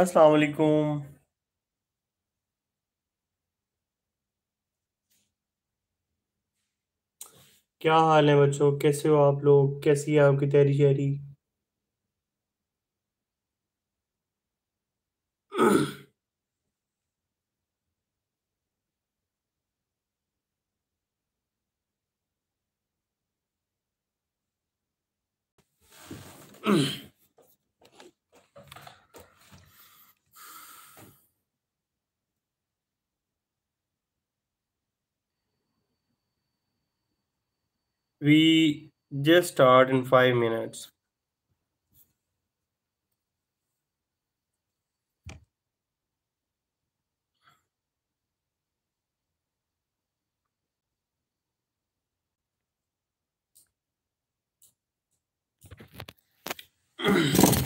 अस्सलाम वालेकुम क्या हाल है बच्चों कैसे हो आप लोग कैसी है आपकी तैयारी शहरी We just start in five minutes.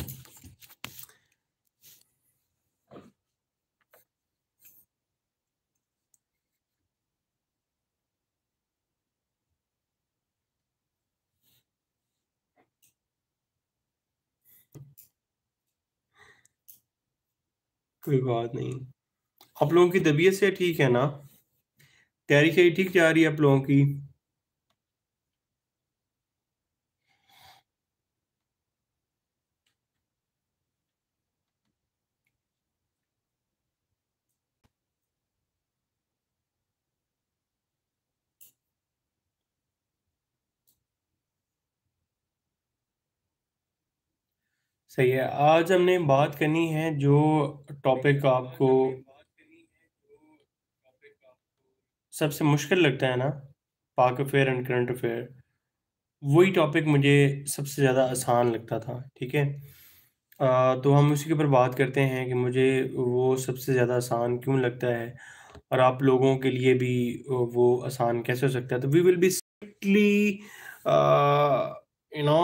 कोई बात नहीं आप लोगों की तबीयत से ठीक है ना तैयारी ठीक जा रही है आप लोगों की सही है आज हमने बात करनी है जो टॉपिक आपको सबसे मुश्किल लगता है ना Pak affair and current affair वही टॉपिक मुझे सबसे ज़्यादा आसान लगता था ठीक है तो हम उसी के ऊपर बात करते हैं कि मुझे वो सबसे ज़्यादा आसान क्यों लगता है और आप लोगों के लिए भी वो आसान कैसे हो सकता है तो we will be strictly you know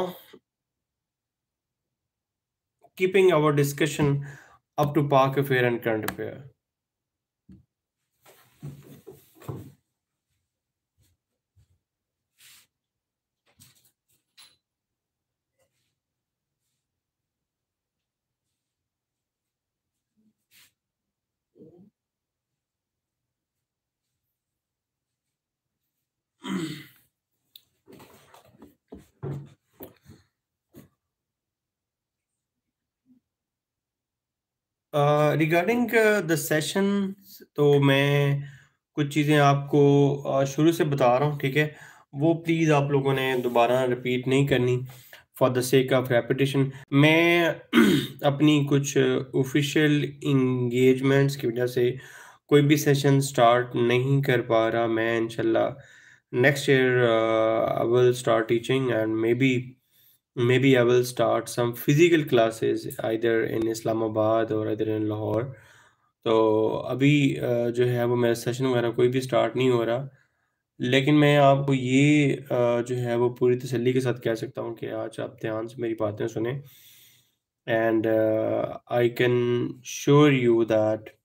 keeping our discussion up to park affair and current affair. Regarding the session तो मैं कुछ चीज़ें आपको uh, शुरू से बता रहा हूँ ठीक है वो प्लीज़ आप लोगों ने दोबारा रिपीट नहीं करनी for the sake of repetition मैं अपनी कुछ ऑफिशियल इंगेजमेंट्स की वजह से कोई भी सेशन स्टार्ट नहीं कर पा रहा मैं इनशाला next year I will start teaching and maybe maybe I will start some physical classes either in Islamabad or either in Lahore. तो अभी जो है वो मेरा सेशन वगैरह कोई भी स्टार्ट नहीं हो रहा लेकिन मैं आपको ये जो है वो पूरी तसल्ली के साथ कह सकता हूँ कि आज आप ध्यान से मेरी बातें सुने and I can sure you that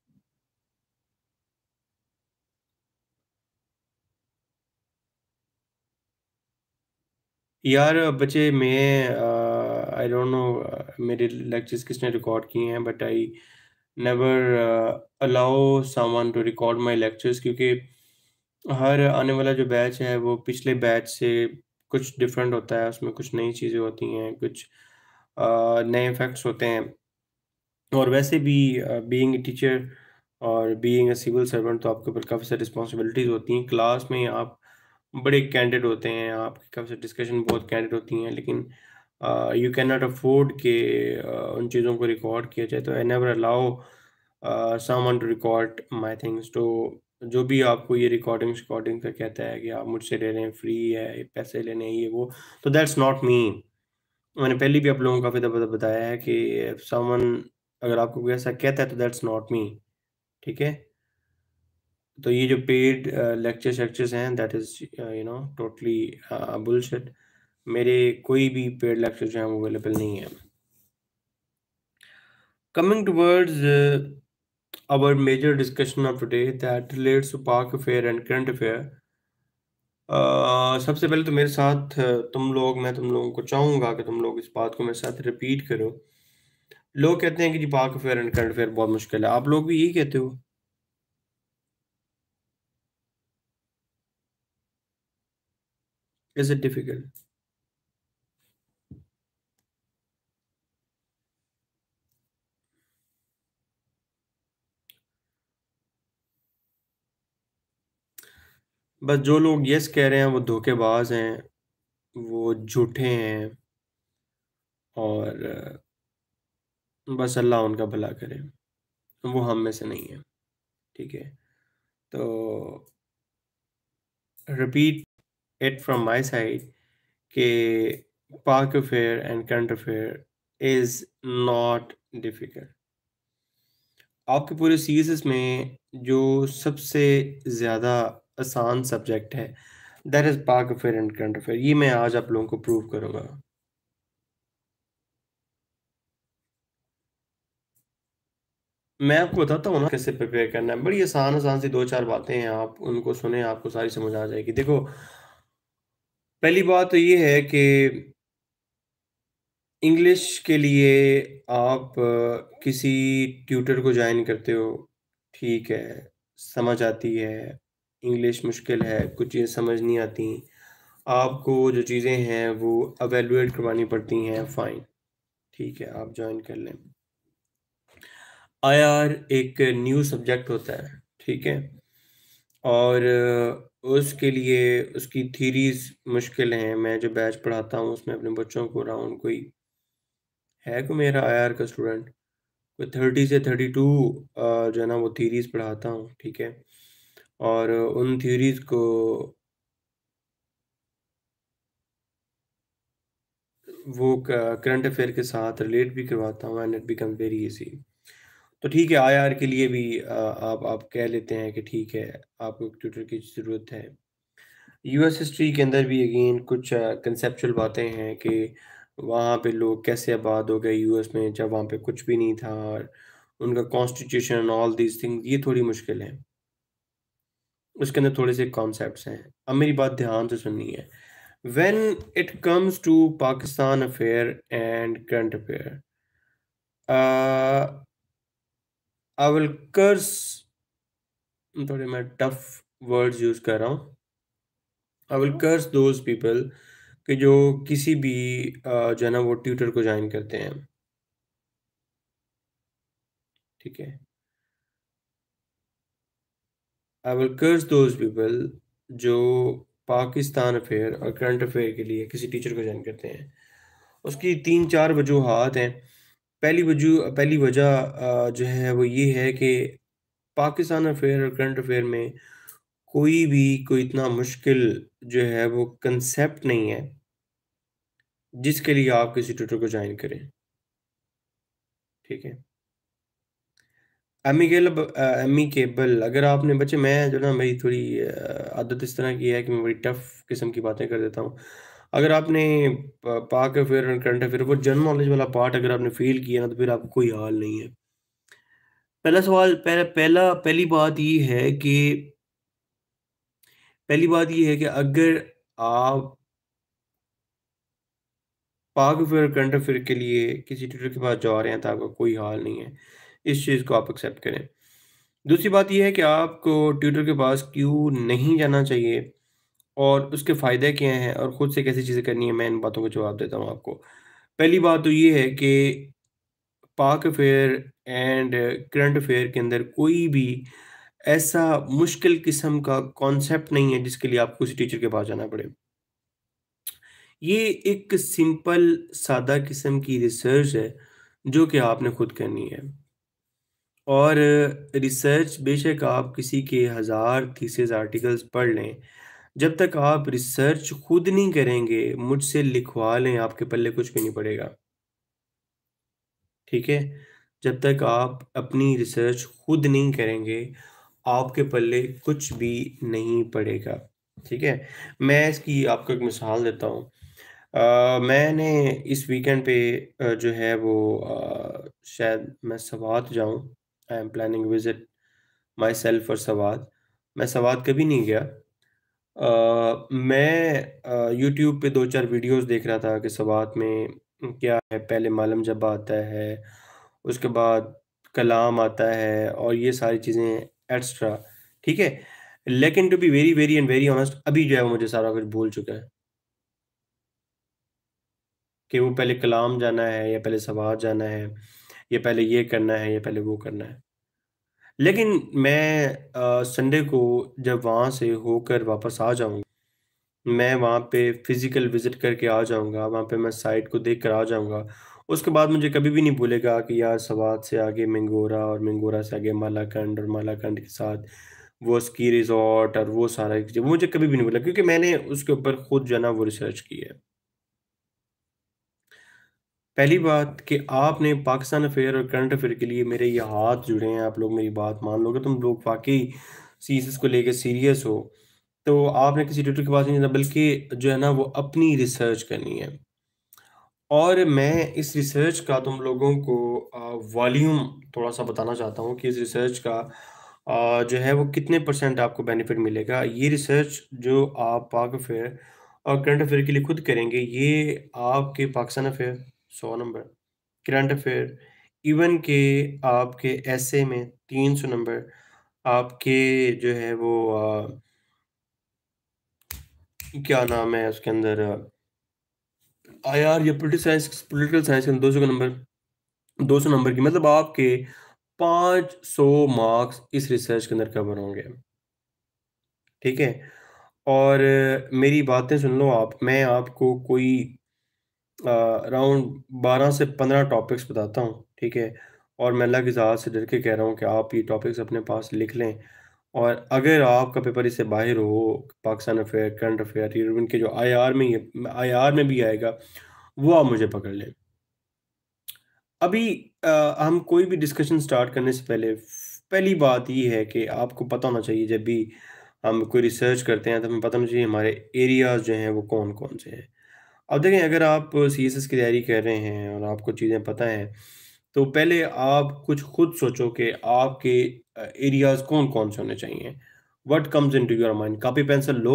यार बच्चे मैं आई डोंट नो मेरे लेक्चर्स किसने रिकॉर्ड किए हैं but I never allow someone to record my lectures क्योंकि हर आने वाला जो बैच है वो पिछले बैच से कुछ डिफरेंट होता है उसमें कुछ नई चीज़ें होती हैं कुछ नए इफेक्ट्स होते हैं और वैसे भी बीइंग ए टीचर और बीइंग ए सिविल सर्वेंट तो आपके ऊपर काफ़ी सारी रिस्पॉन्सिबिलिटीज़ होती हैं क्लास में आप बड़े कैंडिड होते हैं आपके से डिस्कशन बहुत कैंडिड होती हैं लेकिन यू कैन नॉट अफोर्ड के uh, उन चीज़ों को रिकॉर्ड किया जाए तो I never allow some to record my things तो जो भी आपको ये रिकॉर्डिंग रिकॉर्डिंग का कहता है कि आप मुझसे ले रहे हैं फ्री है पैसे लेने हैं ये वो तो दैट्स नॉट मी मैंने पहले भी आप लोगों को काफ़ी दफ़ा बताया है कि सामन अगर आपको कोई ऐसा कहता है तो दैट्स नॉट मी ठीक है तो ये जो पेड लेक्चर शेक्चर्स हैं that is you know totally bullshit मेरे कोई भी पेड लेक्चर जो हैं वो अवेलेबल नहीं है coming towards uh, our major discussion of today that relates to park affair and current affair uh, सबसे पहले तो मेरे साथ uh, तुम लोग मैं तुम लोगों को चाहूँगा कि तुम लोग इस बात को मेरे साथ रिपीट करो लोग कहते हैं कि जी Pak affair and current affair बहुत मुश्किल है आप लोग भी यही कहते हो is it difficult? बस जो लोग यस कह रहे हैं वो धोखेबाज हैं वो झूठे हैं और बस अल्लाह उनका भला करे वो हम में से नहीं है ठीक है तो repeat it from my side ke park affair and current affair is not difficult. आपके पूरे सीरीज में जो सबसे ज़्यादा आसान सब्जेक्ट है that is Pak affair and current affair ये मैं आज आप लोगों को प्रूव करूँगा मैं आपको बताता हूँ ना कैसे प्रिपेयर करना है बड़ी आसान आसान सी दो चार बातें हैं आप उनको सुने आपको सारी समझ आ जाएगी देखो पहली बात तो ये है कि इंग्लिश के लिए आप किसी ट्यूटर को ज्वाइन करते हो ठीक है समझ आती है इंग्लिश मुश्किल है कुछ चीज़ें समझ नहीं आती आपको जो चीज़ें हैं वो अवेलुएट करवानी पड़ती हैं फ़ाइन ठीक है आप ज्वाइन कर लें आई आर एक न्यू सब्जेक्ट होता है ठीक है और उसके लिए उसकी थीरीज मुश्किल हैं मैं जो बैच पढ़ाता हूँ उसमें अपने बच्चों को राउंड कोई है को मेरा आई का स्टूडेंट कोई थर्टी से थर्टी टू जो है ना वो थीरीज पढ़ाता हूँ ठीक है और उन थीरीज को वो करंट अफेयर के साथ रिलेट भी करवाता हूँ and it become very easy तो ठीक है आईआर के लिए भी आप आप कह लेते हैं कि ठीक है आपको एक ट्यूटर की ज़रूरत है यूएस हिस्ट्री के अंदर भी अगेन कुछ कंसेप्चुअल बातें हैं कि वहाँ पे लोग कैसे आबाद हो गए यूएस में जब वहाँ पे कुछ भी नहीं था और उनका कॉन्स्टिट्यूशन ऑल दीज थिंग ये थोड़ी मुश्किल है उसके अंदर थोड़े से कॉन्सेप्ट हैं अब मेरी बात ध्यान से सुननी है when it comes to Pakistan affair and current affair I will curse थोड़े मैं टफ वर्ड्स यूज कर रहा हूँ I will curse those people कि जो किसी भी जो है ना वो ट्यूटर को ज्वाइन करते हैं ठीक है I will curse those people जो पाकिस्तान अफेयर और करंट अफेयर के लिए किसी टीचर को ज्वाइन करते हैं उसकी तीन चार वजूहत हैं पहली वजू पहली वजह जो है वो ये है कि पाकिस्तान अफेयर और करंट अफेयर में कोई भी कोई इतना मुश्किल जो है वो कंसेप्ट नहीं है जिसके लिए आप किसी ट्विटर को ज्वाइन करें ठीक है एमी केबल एमी केबल अगर आपने बच्चे मैं जो ना मेरी थोड़ी आदत इस तरह की है कि मैं बड़ी टफ किस्म की बातें कर देता हूँ अगर आपने Pak affair and current affair वो जनरल नॉलेज वाला पार्ट अगर आपने फेल किया ना तो फिर आपको कोई हाल नहीं है पहला सवाल पहला पहला पहली बात ये है कि पहली बात ये है कि अगर आप पाक अफेयर करंट अफेयर के लिए किसी ट्यूटर के पास जा रहे हैं तो आपका कोई हाल नहीं है इस चीज़ को आप एक्सेप्ट करें दूसरी बात यह है कि आपको ट्यूटर के पास क्यों नहीं जाना चाहिए और उसके फ़ायदे क्या हैं और ख़ुद से कैसी चीज़ें करनी है मैं इन बातों का जवाब देता हूँ आपको पहली बात तो ये है कि पाक अफेयर एंड करंट अफेयर के अंदर कोई भी ऐसा मुश्किल किस्म का कॉन्सेप्ट नहीं है जिसके लिए आपको उसी टीचर के पास जाना पड़े ये एक सिंपल सादा किस्म की रिसर्च है जो कि आपने खुद करनी है और रिसर्च बेशक आप किसी के हज़ार थीसिस आर्टिकल्स पढ़ लें जब तक आप रिसर्च खुद नहीं करेंगे मुझसे लिखवा लें आपके पल्ले कुछ भी नहीं पड़ेगा ठीक है जब तक आप अपनी रिसर्च खुद नहीं करेंगे आपके पल्ले कुछ भी नहीं पड़ेगा ठीक है मैं इसकी आपको एक मिसाल देता हूँ मैंने इस वीकेंड पे जो है वो आ, शायद मैं सवात जाऊँ I am planning visit myself और सवात मैं सवात कभी नहीं गया मैं YouTube यूट्यूब पे दो चार वीडियोज़ देख रहा था कि सवात में क्या है, पहले मालम ज़बा आता है, उसके बाद कलाम आता है और ये सारी चीज़ें एक्स्ट्रा, ठीक है? लेकिन to be very, very and very honest अभी जो है वो मुझे सारा कुछ भूल चुका है। कि वो पहले कलाम जाना है या पहले सवात जाना है, या पहले ये करना है या पहले वो करना है। लेकिन मैं संडे को जब वहाँ से होकर वापस आ जाऊँगा मैं वहाँ पे फिज़िकल विज़िट करके आ जाऊँगा, वहाँ पे मैं साइट को देख कर आ जाऊँगा। उसके बाद मुझे कभी भी नहीं भूलेगा कि यार सवाद से आगे मंगोरा और मंगोरा से आगे मालाकंड और मालाकंड के साथ वो स्की रिज़ॉर्ट और वो सारा चीज़ें, वो मुझे कभी भी नहीं भूला क्योंकि मैंने उसके ऊपर खुद जो है ना वो रिसर्च की है। पहली बात कि आपने पाकिस्तान अफेयर और करंट अफेयर के लिए मेरे ये हाथ जुड़े हैं आप लोग मेरी बात मान लोगे तुम लोग वाकई सी को लेके सीरियस हो तो आपने किसी ट्यूटर के पास नहीं जाना बल्कि जो है ना वो अपनी रिसर्च करनी है और मैं इस रिसर्च का तुम लोगों को वॉल्यूम थोड़ा सा बताना चाहता हूँ कि इस रिसर्च का जो है वो कितने परसेंट आपको बेनिफिट मिलेगा ये रिसर्च जो आप पाक अफेयर और करंट अफेयर के लिए खुद करेंगे ये आपके पाकिस्तान अफेयर सौ नंबर करंट अफेयर इवन के आपके ऐसे में तीन सौ नंबर आपके जो है वो आ, क्या नाम है उसके अंदर आई आर या पोलिटिकल साइंस पोलिटिकल साइंस के दो सौ का नंबर दो सौ नंबर की मतलब आपके पाँच सौ मार्क्स इस रिसर्च के अंदर कवर होंगे ठीक है और मेरी बातें सुन लो आप मैं आपको कोई अराउंड बारह से पंद्रह टॉपिक्स बताता हूँ ठीक है और मैं अल्लाह की ज़्यादा से डर के कह रहा हूँ कि आप ये टॉपिक्स अपने पास लिख लें और अगर आपका पेपर इससे बाहर हो Pakistan affair current affair European के जो आईआर में आईआर में भी आएगा वो आप मुझे पकड़ लें अभी आ, हम कोई भी डिस्कशन स्टार्ट करने से पहले पहली बात ये है कि आपको पता होना चाहिए जब भी हम कोई रिसर्च करते हैं तो हमें पता होना चाहिए हमारे एरियाज़ जो हैं वो कौन कौन से हैं अब देखें अगर आप सी एस एस की तैयारी कर रहे हैं और आपको चीज़ें पता हैं तो पहले आप कुछ खुद सोचो कि आपके एरियाज कौन कौन से होने चाहिए what comes into your mind copy pencil लो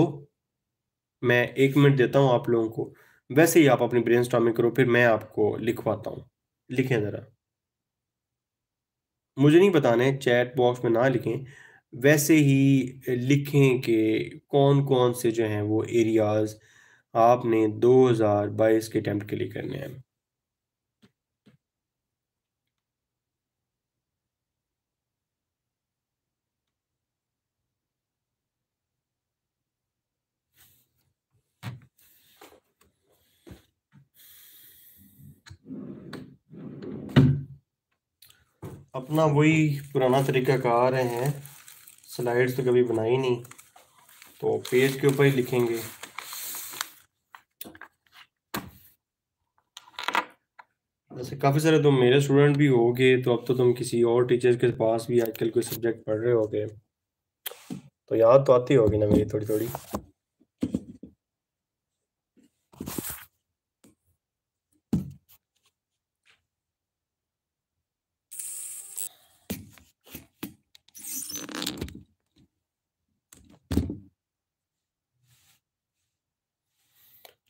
मैं एक मिनट देता हूँ आप लोगों को वैसे ही आप अपनी ब्रेन स्टॉमिंग करो फिर मैं आपको लिखवाता हूँ लिखें ज़रा मुझे नहीं बताने चैट बॉक्स में ना लिखें वैसे ही लिखें कि कौन कौन से जो हैं वो एरियाज़ आपने 2022 के अटैम्प्ट के लिए करने हैं अपना वही पुराना तरीका कहा रहे हैं स्लाइड्स तो कभी बनाई नहीं तो पेज के ऊपर ही लिखेंगे जैसे काफ़ी सारे तुम तो मेरे स्टूडेंट भी हो गए तो अब तो तुम किसी और टीचर के पास भी आजकल कोई सब्जेक्ट पढ़ रहे हो गए तो याद तो आती होगी ना मेरी थोड़ी थोड़ी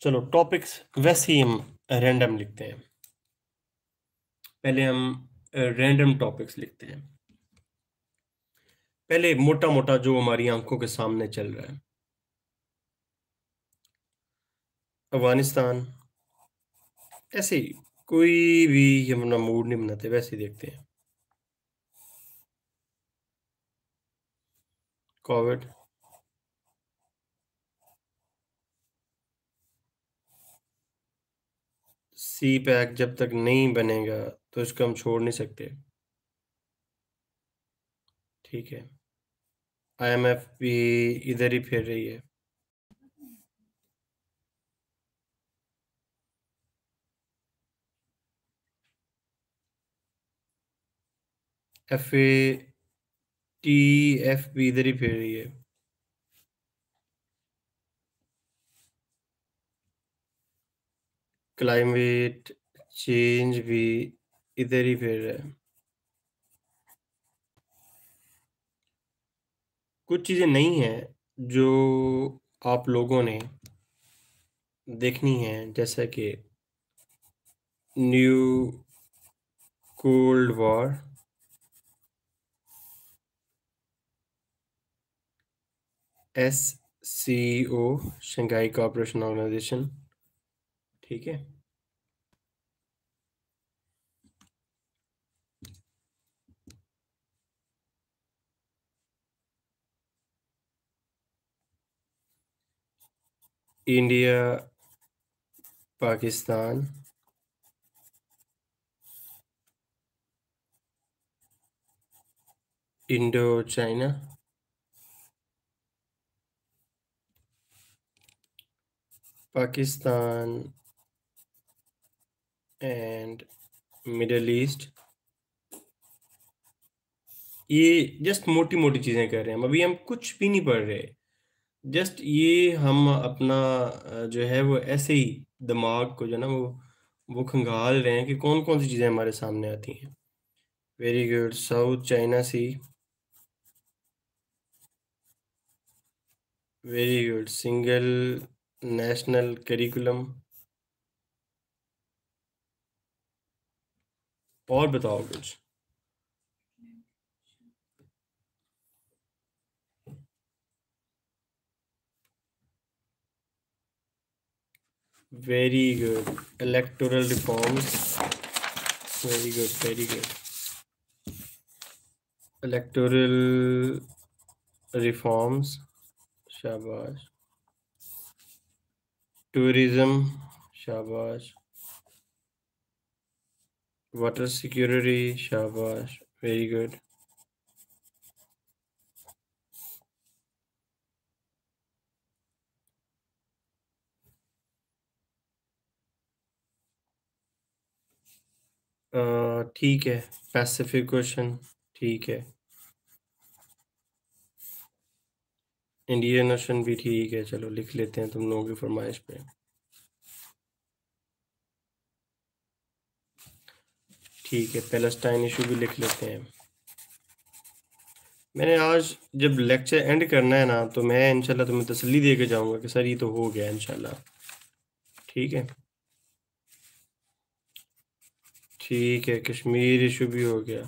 चलो टॉपिक्स वैसे ही हम रैंडम लिखते हैं पहले हम रैंडम टॉपिक्स लिखते हैं पहले मोटा मोटा जो हमारी आंखों के सामने चल रहा है अफगानिस्तान ऐसे ही कोई भी अपना मूड नहीं बनाते वैसे ही देखते हैं कोविड सी पैक जब तक नहीं बनेगा तो इसको हम छोड़ नहीं सकते ठीक है आईएमएफ भी इधर ही फिर रही है एफ ए टी एफ भी इधर ही फिर रही है क्लाइमेट चेंज भी इधर ही फिर कुछ चीज़ें नहीं है जो आप लोगों ने देखनी है जैसा कि new cold war S C O Shanghai Cooperation Organization ठीक है India Pakistan Indo China Pakistan and Middle East ये जस्ट मोटी मोटी चीज़ें कर रहे हैं अभी हम कुछ भी नहीं पढ़ रहे जस्ट ये हम अपना जो है वो ऐसे ही दिमाग को जो है ना वो वो खंगाल रहे हैं कि कौन कौन सी चीज़ें हमारे सामने आती हैं very good South China Sea very good single national curriculum और बताओ कुछ Very good. Electoral reforms. Very good. Very good. Electoral reforms. Shabash. Tourism. Shabash. Water security. Shabash. Very good. ठीक है पैसिफिक क्वेश्चन ठीक है इंडियन ओशन भी ठीक है चलो लिख लेते हैं तुम लोगों की फरमाइश पे ठीक है पैलेस्टाइन इशू भी लिख लेते हैं मैंने आज जब लेक्चर एंड करना है ना तो मैं इंशाल्लाह तुम्हें तसली दे के जाऊँगा कि सर ये तो हो गया इंशाल्लाह ठीक है ठीक है कश्मीर इशू भी हो गया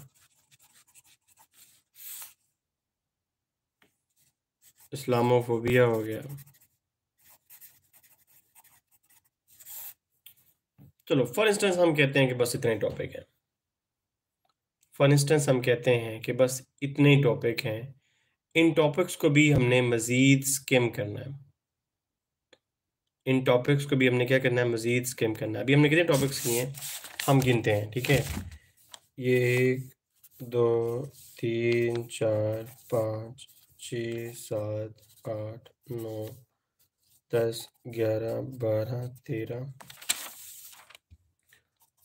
इस्लामोफोबिया हो गया चलो फॉर इंस्टेंस हम कहते हैं कि बस इतने टॉपिक हैं फॉर इंस्टेंस हम कहते हैं कि बस इतने ही टॉपिक हैं इन टॉपिक्स को भी हमने मज़ीद स्किम करना है इन टॉपिक्स को भी हमने क्या करना है मज़ीद स्किम करना है अभी हमने कितने टॉपिक्स किए हैं हम गिनते हैं ठीक है ये एक दो तीन चार पाँच छ सात आठ नौ दस ग्यारह बारह तेरह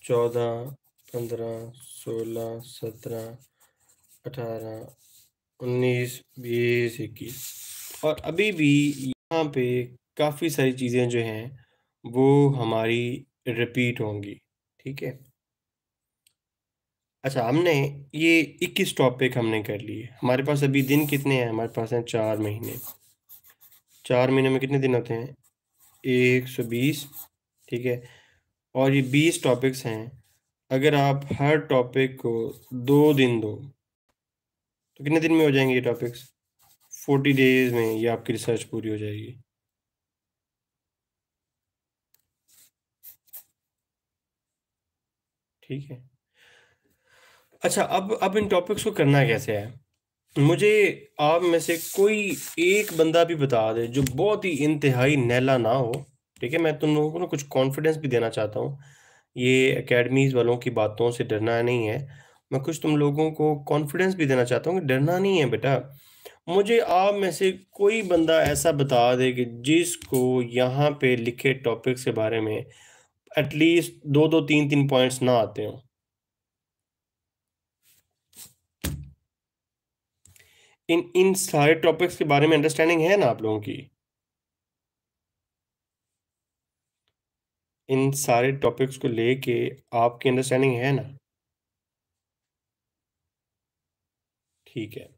चौदह पंद्रह सोलह सत्रह अठारह उन्नीस बीस इक्कीस और अभी भी यहाँ पे काफ़ी सारी चीज़ें जो हैं वो हमारी रिपीट होंगी ठीक है अच्छा हमने ये इक्कीस टॉपिक हमने कर लिए हमारे पास अभी दिन कितने हैं हमारे पास हैं चार महीने चार महीने में कितने दिन होते हैं एक सौ बीस ठीक है और ये बीस टॉपिक्स हैं अगर आप हर टॉपिक को दो दिन दो तो कितने दिन में हो जाएंगे ये टॉपिक्स फोर्टी डेज में ये आपकी रिसर्च पूरी हो जाएगी ठीक है अच्छा अब अब इन टॉपिक्स को करना कैसे है मुझे आप में से कोई एक बंदा भी बता दे जो बहुत ही इंतहाई नैला ना हो ठीक है मैं तुम लोगों को ना कुछ कॉन्फिडेंस भी देना चाहता हूँ ये अकेडमीज़ वालों की बातों से डरना नहीं है मैं कुछ तुम लोगों को कॉन्फिडेंस भी देना चाहता हूँ कि डरना नहीं है बेटा मुझे आप में से कोई बंदा ऐसा बता दे कि जिसको यहाँ पे लिखे टॉपिक्स के बारे में एटलीस्ट दो दो तीन तीन पॉइंट्स ना आते हो इन इन सारे टॉपिक्स के बारे में अंडरस्टैंडिंग है ना आप लोगों की इन सारे टॉपिक्स को लेके आपकी अंडरस्टैंडिंग है ना ठीक है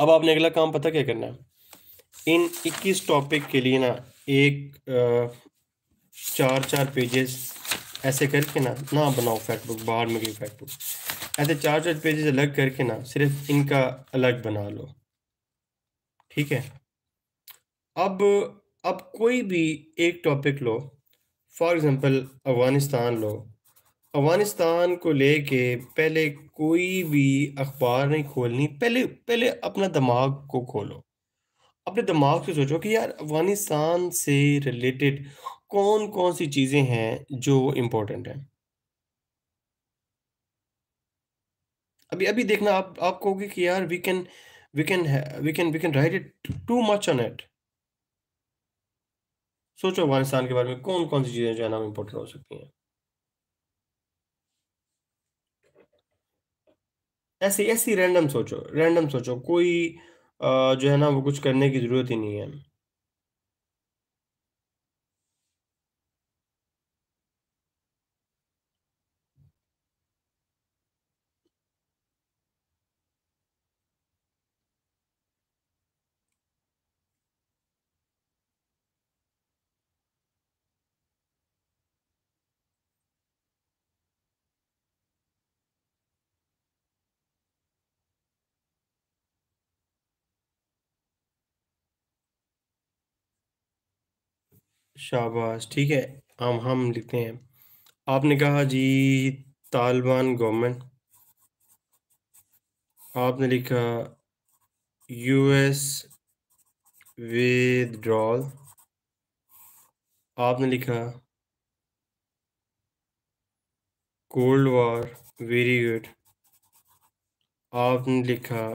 अब आपने अगला काम पता क्या करना है इन 21 टॉपिक के लिए ना एक चार चार पेजेस ऐसे करके ना ना बनाओ फैक्ट बुक बाहर गई फैक्ट बुक ऐसे चार चार पेजेस अलग करके ना सिर्फ इनका अलग बना लो ठीक है अब अब कोई भी एक टॉपिक लो फॉर एग्ज़ाम्पल अफ़गानिस्तान लो अफ़गानिस्तान को लेके पहले कोई भी अखबार नहीं खोलनी पहले पहले अपना दिमाग को खोलो अपने दिमाग से सोचो कि यार अफगानिस्तान से रिलेटेड कौन कौन सी चीज़ें हैं जो इम्पोर्टेंट हैं अभी अभी देखना आप आप कहोगे कि यार we can we can we can we can write it too much on it सोचो अफगानिस्तान के बारे में कौन कौन सी चीज़ें जो है ना इम्पोर्टेंट हो सकती हैं ऐसे ऐसी रैंडम सोचो रैंडम सोचो कोई जो है ना वो कुछ करने की ज़रूरत ही नहीं है शाबाश ठीक है हम हम लिखते हैं आपने कहा जी तालिबान गवर्नमेंट आपने लिखा यूएस विदड्रॉल आपने लिखा कोल्ड वॉर वेरी गुड आपने लिखा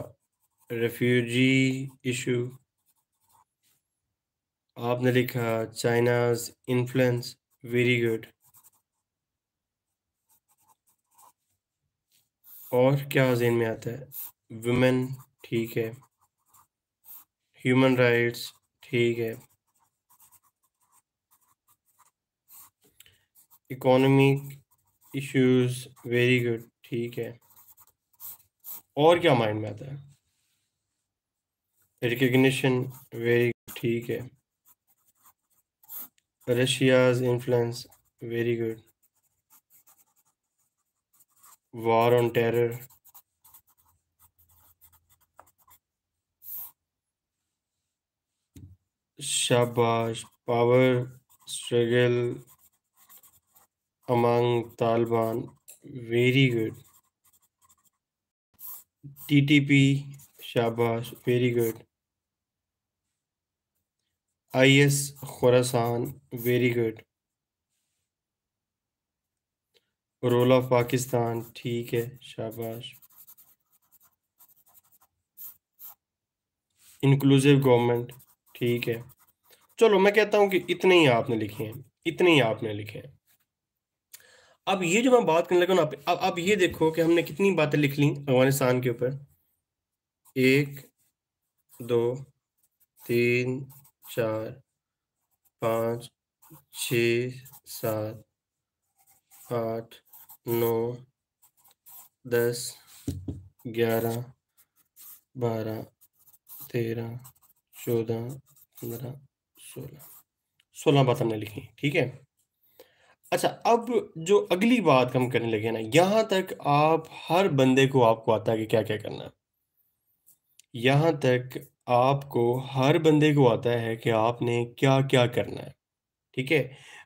रेफ्यूजी इशू आपने लिखा चाइनाज इन्फ्लुएंस वेरी गुड और क्या जेन में आता है वुमेन ठीक है ह्यूमन राइट्स ठीक है इकोनॉमिक इश्यूज वेरी गुड ठीक है और क्या माइंड में आता है रिकग्निशन वेरी ठीक है Russia's influence. Very good. War on terror. Shabash. Power struggle among Taliban. Very good. TTP. Shabash. Very good. I S Khorasan very good role of Pakistan ठीक है शाबाश इंक्लूसिव गवर्नमेंट ठीक है चलो मैं कहता हूं कि इतने ही आपने लिखे हैं इतने ही आपने लिखे हैं अब ये जो मैं बात करने लगा ना अब अब ये देखो कि हमने कितनी बातें लिख ली अफगानिस्तान के ऊपर एक दो तीन चार पाँच छ सात आठ नौ दस ग्यारह बारह तेरह चौदह पंद्रह सोलह सोलह बात हमने लिखी ठीक है अच्छा अब जो अगली बात हम करने लगे ना यहाँ तक आप हर बंदे को आपको आता है कि क्या क्या करना है यहाँ तक आपको हर बंदे को आता है कि आपने क्या-क्या करना है, ठीक है?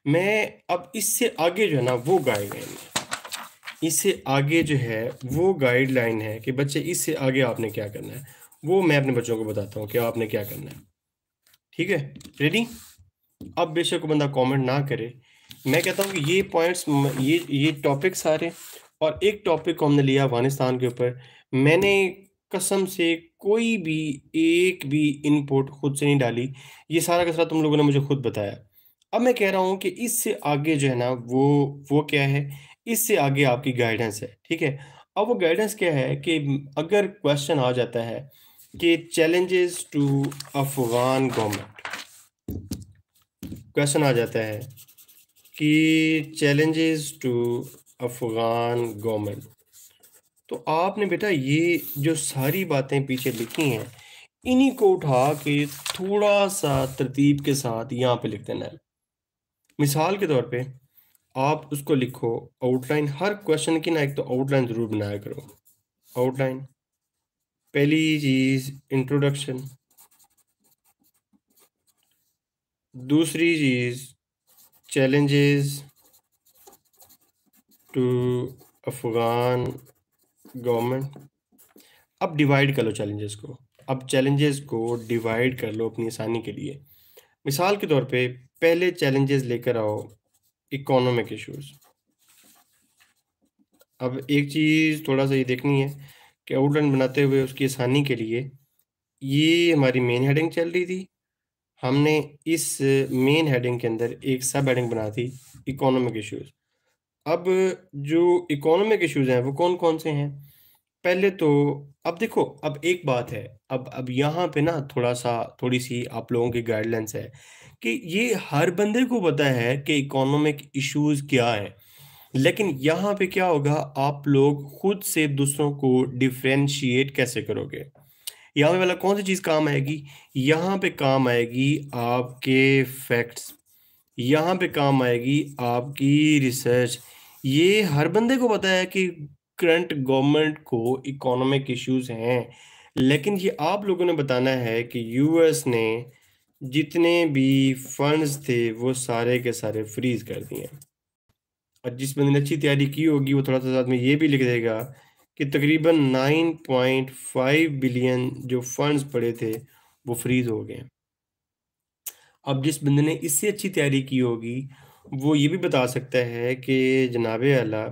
मैं अब इससे आगे जो है ना वो गाइडलाइन है। इससे आगे जो है वो गाइडलाइन है कि बच्चे इससे आगे आपने क्या करना है। वो मैं अपने बच्चों को बताता हूँ कि आपने क्या करना है। ठीक है? रेडी? अब बेशक बंदा कमेंट ना करे। मैं कहता हूँ कि ये पॉइंट्स ये ये टॉपिक सारे और एक टॉपिक को हमने लिया अफगानिस्तान के ऊपर। मैंने कसम से कोई भी एक भी इनपुट खुद से नहीं डाली ये सारा का सारा तुम लोगों ने मुझे खुद बताया अब मैं कह रहा हूँ कि इससे आगे जो है ना वो वो क्या है इससे आगे आपकी गाइडेंस है ठीक है अब वो गाइडेंस क्या है कि अगर क्वेश्चन आ जाता है कि challenges to Afghan government question आ जाता है कि चैलेंजेस टू अफगान गवर्नमेंट तो आपने बेटा ये जो सारी बातें पीछे लिखी हैं इन्हीं को उठा के थोड़ा सा तरतीब के साथ यहाँ पे लिख देना है मिसाल के तौर पे आप उसको लिखो आउटलाइन हर क्वेश्चन की ना एक तो आउटलाइन ज़रूर बनाया करो आउटलाइन पहली चीज़ इंट्रोडक्शन दूसरी चीज़ चैलेंजेस टू अफगान गवर्नमेंट अब डिवाइड कर लो चैलेंजेस को अब चैलेंजेस को डिवाइड कर लो अपनी आसानी के लिए मिसाल के तौर पे पहले चैलेंजेस लेकर आओ इकोनॉमिक इश्यूज अब एक चीज़ थोड़ा सा ये देखनी है कि आउटलाइन बनाते हुए उसकी आसानी के लिए ये हमारी मेन हेडिंग चल रही थी हमने इस मेन हेडिंग के अंदर एक सब हेडिंग बना थी इकोनॉमिक इश्यूज़ अब जो इकोनॉमिक इश्यूज हैं वो कौन कौन से हैं पहले तो अब देखो अब एक बात है अब अब यहाँ पे ना थोड़ा सा थोड़ी सी आप लोगों की गाइडलाइंस है कि ये हर बंदे को पता है कि इकोनॉमिक इश्यूज क्या हैं लेकिन यहाँ पे क्या होगा आप लोग खुद से दूसरों को डिफ्रेंशिएट कैसे करोगे यहाँ पे वाला कौन सी चीज़ काम आएगी यहाँ पे काम आएगी आपके फैक्ट्स यहाँ पे काम आएगी आपकी रिसर्च ये हर बंदे को पता है कि करंट गवर्नमेंट को इकोनॉमिक इश्यूज हैं लेकिन ये आप लोगों ने बताना है कि यूएस ने जितने भी फंड्स थे वो सारे के सारे फ्रीज कर दिए और जिस बंदे ने अच्छी तैयारी की होगी वो थोड़ा सा साथ में ये भी लिख देगा कि तकरीबन 9.5 बिलियन जो फंड्स पड़े थे वो फ्रीज हो गए अब जिस बंदे ने इससे अच्छी तैयारी की होगी वो ये भी बता सकता है कि जनाब आला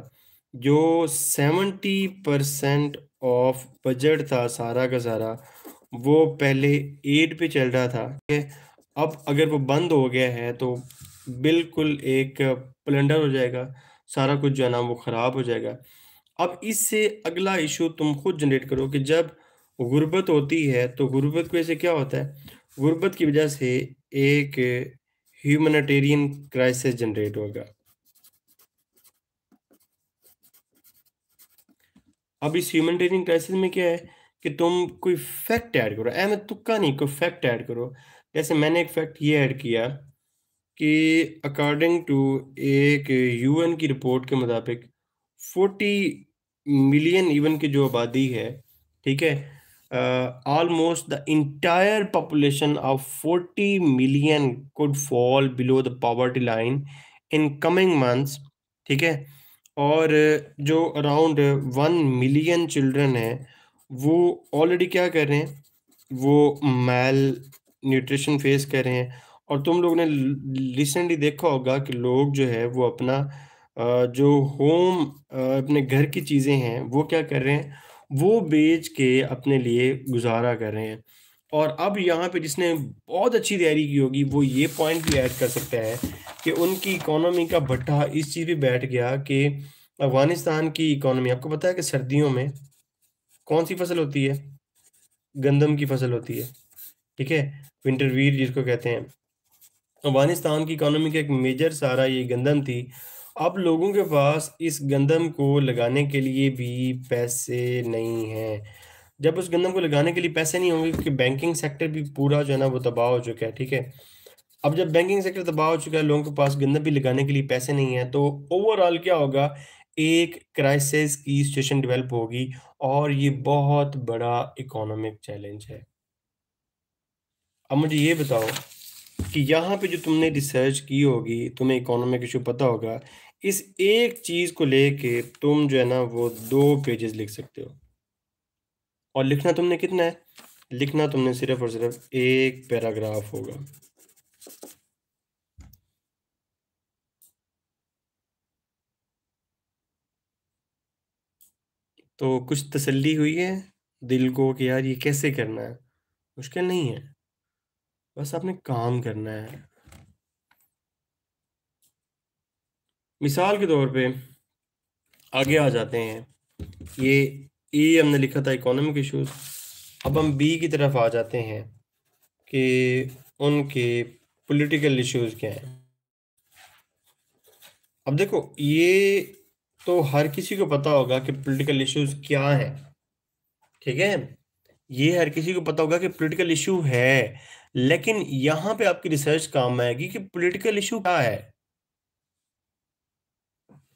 जो सेवेंटी परसेंट ऑफ बजट था सारा का सारा वो पहले एट पे चल रहा था अब अगर वो बंद हो गया है तो बिल्कुल एक प्लेंडर हो जाएगा सारा कुछ जो है ना वो ख़राब हो जाएगा अब इससे अगला इशू तुम खुद जनरेट करो कि जब गुर्बत होती है तो गुर्बत की वजह से क्या होता है गुर्बत की वजह से एक ह्यूमनिटेरियन क्राइसिस जनरेट होगा अब इस ह्यूमनिटेरियन क्राइसिस में क्या है कि तुम कोई फैक्ट ऐड करो ऐ में तुक्का नहीं कोई फैक्ट ऐड करो जैसे मैंने एक फैक्ट ये ऐड किया कि अकॉर्डिंग टू एक यूएन की रिपोर्ट के मुताबिक 40 मिलियन इवन की जो आबादी है ठीक है uh, almost the entire population of 40 million could fall below the poverty line in coming months ठीक है और uh, जो अराउंड वन मिलियन चिल्ड्रन है वो ऑलरेडी क्या कर रहे हैं वो मेल न्यूट्रिशन फेस कर रहे हैं और तुम लोगों ने रिसेंटली देखा होगा कि लोग जो है वो अपना uh, जो होम uh, अपने घर की चीज़ें हैं वो क्या कर रहे हैं वो बेच के अपने लिए गुजारा कर रहे हैं और अब यहाँ पे जिसने बहुत अच्छी तैयारी की होगी वो ये पॉइंट भी ऐड कर सकता है कि उनकी इकोनॉमी का भट्टा इस चीज़ पे बैठ गया कि अफ़गानिस्तान की इकोनॉमी आपको पता है कि सर्दियों में कौन सी फसल होती है गंदम की फसल होती है ठीक है विंटर जिसको कहते हैं अफगानिस्तान की इकोनॉमी का एक मेजर सारा ये गंदम थी अब लोगों के पास इस गंदम को लगाने के लिए भी पैसे नहीं हैं जब उस गंदम को लगाने के लिए पैसे नहीं होंगे क्योंकि बैंकिंग सेक्टर भी पूरा जो है ना वो तबाह हो चुका है ठीक है अब जब बैंकिंग सेक्टर तबाह हो चुका है लोगों के पास गंदम भी लगाने के लिए पैसे नहीं है तो ओवरऑल क्या होगा एक क्राइसिस की सिचुएशन डेवलप होगी और ये बहुत बड़ा इकोनॉमिक चैलेंज है अब मुझे ये बताओ कि यहाँ पे जो तुमने रिसर्च की होगी तुम्हें इकोनॉमिक इशू पता होगा इस एक चीज़ को लेके तुम जो है ना वो दो पेजेस लिख सकते हो और लिखना तुमने कितना है लिखना तुमने सिर्फ और सिर्फ एक पैराग्राफ होगा तो कुछ तसल्ली हुई है दिल को कि यार ये कैसे करना है मुश्किल नहीं है बस आपने काम करना है मिसाल के तौर पे आगे आ जाते हैं ये ए हमने लिखा था इकोनॉमिक इश्यूज अब हम बी की तरफ आ जाते हैं कि उनके पॉलिटिकल इश्यूज क्या हैं अब देखो ये तो हर किसी को पता होगा कि पॉलिटिकल इश्यूज क्या है ठीक है ये हर किसी को पता होगा कि पॉलिटिकल इशू है लेकिन यहां पे आपकी रिसर्च काम आएगी कि पॉलिटिकल इशू क्या है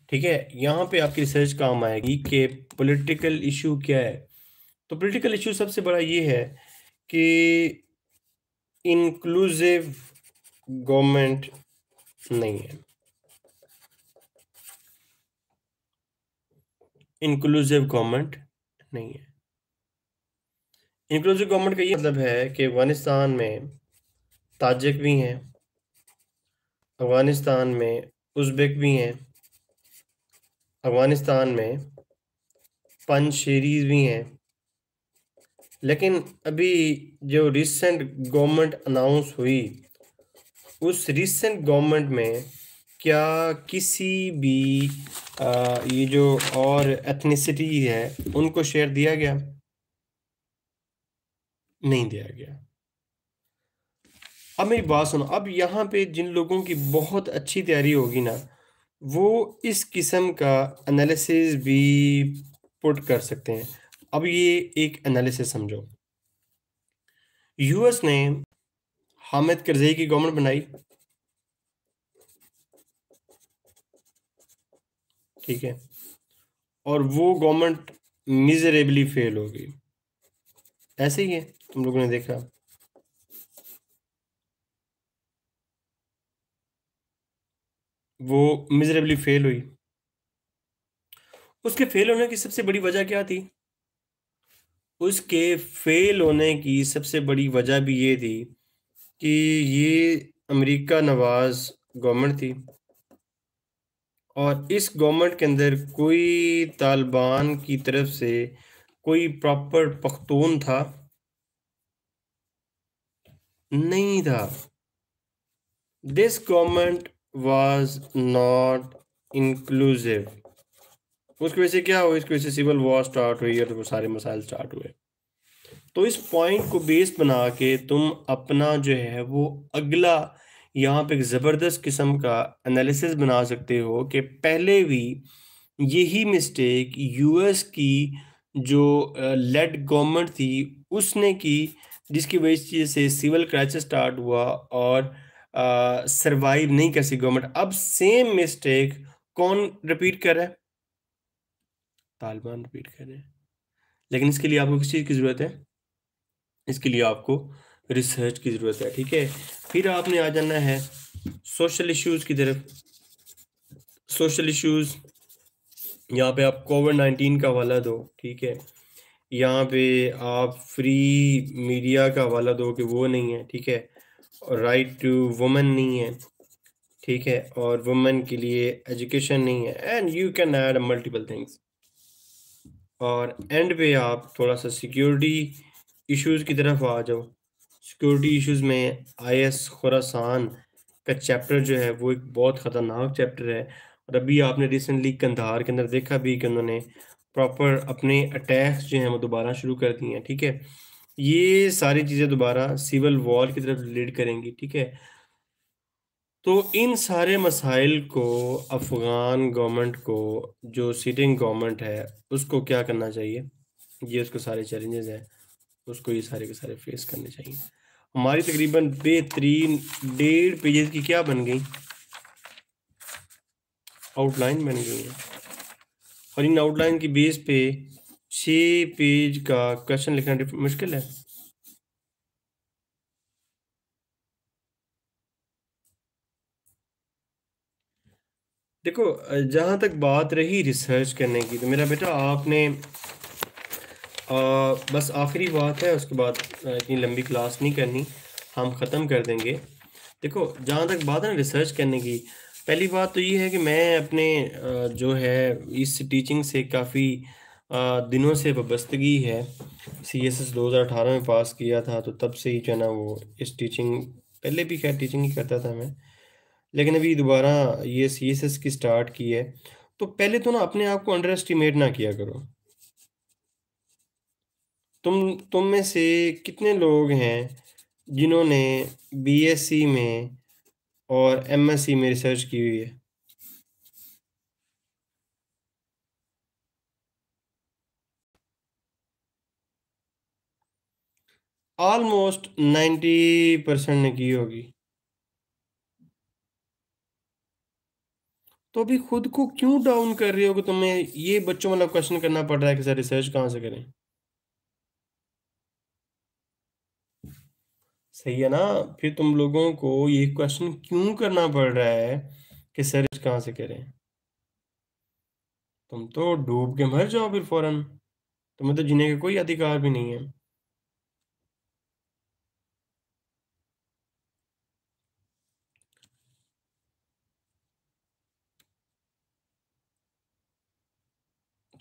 ठीक है यहां पे आपकी रिसर्च काम आएगी कि पॉलिटिकल इशू क्या है तो पॉलिटिकल इशू सबसे बड़ा ये है कि इंक्लूसिव गवर्नमेंट नहीं है इंक्लूसिव गवर्नमेंट नहीं है इंक्लूसिव गवर्नमेंट का ये मतलब है कि अफगानिस्तान में ताजिक भी हैं अफगानिस्तान में उज़्बेक भी हैं अफगानिस्तान में शेरीज भी हैं लेकिन अभी जो रिसेंट गवर्नमेंट अनाउंस हुई उस रिसेंट गवर्नमेंट में क्या किसी भी आ, ये जो और एथनिसिटी है उनको शेयर दिया गया नहीं दिया गया अब मेरी बात सुनो अब यहाँ पे जिन लोगों की बहुत अच्छी तैयारी होगी ना वो इस किस्म का एनालिसिस भी पुट कर सकते हैं अब ये एक एनालिसिस समझो यूएस ने हामिद करजई की गवर्नमेंट बनाई ठीक है और वो गवर्नमेंट मिजरेबली फेल हो गई ऐसे ही है तुम लोगों ने देखा वो मिजरेबली फेल हुई उसके फेल होने की सबसे बड़ी वजह क्या थी उसके फेल होने की सबसे बड़ी वजह भी ये थी कि ये अमेरिका नवाज गवर्नमेंट थी और इस गवर्नमेंट के अंदर कोई तालिबान की तरफ से कोई प्रॉपर पख्तून था नहीं था this government was not inclusive उसकी वजह से क्या हुआ इसकी वजह से सिविल वॉर स्टार्ट हुई और तो सारे मसाइल स्टार्ट हुए तो इस पॉइंट को बेस बना के तुम अपना जो है वो अगला यहाँ पे एक ज़बरदस्त किस्म का एनालिसिस बना सकते हो कि पहले भी यही मिस्टेक यूएस की जो लेड गवर्नमेंट थी उसने की जिसकी वजह से सिविल क्राइसिस स्टार्ट हुआ और सरवाइव नहीं कर सकी गवर्नमेंट अब सेम मिस्टेक कौन रिपीट कर रहा है तालिबान रिपीट कर रहे हैं लेकिन इसके लिए आपको किस चीज़ की ज़रूरत है इसके लिए आपको रिसर्च की ज़रूरत है ठीक है फिर आपने आ जाना है सोशल इश्यूज की तरफ सोशल इश्यूज यहाँ पे आप कोविड नाइन्टीन का वाला दो ठीक है यहाँ पे आप फ्री मीडिया का हवाला दो कि वो नहीं है ठीक है और राइट टू वुमेन नहीं है ठीक है और वुमेन के लिए एजुकेशन नहीं है and you can add multiple things और एंड पे आप थोड़ा सा सिक्योरिटी इश्यूज की तरफ आ जाओ सिक्योरिटी इश्यूज में आई एस खुरासान का चैप्टर जो है वो एक बहुत ख़तरनाक चैप्टर है और अभी आपने रिसेंटली कंधार के अंदर देखा भी कि उन्होंने प्रॉपर अपने अटैक्स जो हैं वो दोबारा शुरू कर दिए हैं ठीक है ये सारी चीज़ें दोबारा सिविल वॉर की तरफ लीड करेंगी ठीक है तो इन सारे मसाइल को अफगान गवर्नमेंट को जो सिटिंग गवर्नमेंट है उसको क्या करना चाहिए ये उसको सारे चैलेंजेस हैं उसको ये सारे के सारे फेस करने चाहिए हमारी तकरीबन बेहतरीन डेढ़ पेजेस की क्या बन गई आउटलाइन बन गई है और इन आउटलाइन की बेस पे छ पेज का क्वेश्चन लिखना मुश्किल है देखो जहां तक बात रही रिसर्च करने की तो मेरा बेटा आपने आ, बस आखिरी बात है उसके बाद इतनी लंबी क्लास नहीं करनी हम ख़त्म कर देंगे देखो जहां तक बात है ना रिसर्च करने की पहली बात तो ये है कि मैं अपने जो है इस टीचिंग से काफ़ी दिनों से वबस्तगी है सी एस एस दो हज़ार अठारह में पास किया था तो तब से ही जो है ना वो इस टीचिंग पहले भी खैर टीचिंग ही करता था मैं लेकिन अभी दोबारा ये सी एस एस की स्टार्ट की है तो पहले तो ना अपने आप को अंडर एस्टिमेट ना किया करो तुम तुम में से कितने लोग हैं जिन्होंने बी एस सी में और एमएससी में रिसर्च की हुई है ऑलमोस्ट नाइन्टी परसेंट ने की होगी तो अभी खुद को क्यों डाउन कर रहे हो तुम्हें ये बच्चों मतलब क्वेश्चन करना पड़ रहा है कि सर रिसर्च कहाँ से करें सही है ना फिर तुम लोगों को ये क्वेश्चन क्यों करना पड़ रहा है कि सर्च कहाँ से करें तुम तो डूब के मर जाओ फिर फौरन तुम्हें तो जीने का कोई अधिकार भी नहीं है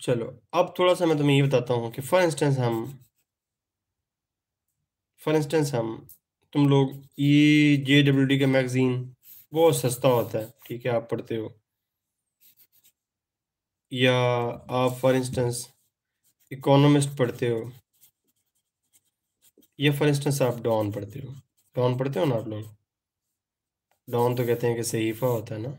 चलो अब थोड़ा सा मैं तुम्हें ये बताता हूँ कि फॉर इंस्टेंस हम फॉर इंस्टेंस हम तुम लोग ये जे डब्ल्यू डी का मैगजीन बहुत सस्ता होता है ठीक है आप पढ़ते हो या आप फॉर इंस्टेंस इकोनॉमिस्ट पढ़ते हो या फॉर इंस्टेंस आप डॉन पढ़ते हो डॉन पढ़ते हो ना आप लोग डॉन तो कहते हैं कि सहीफा होता है ना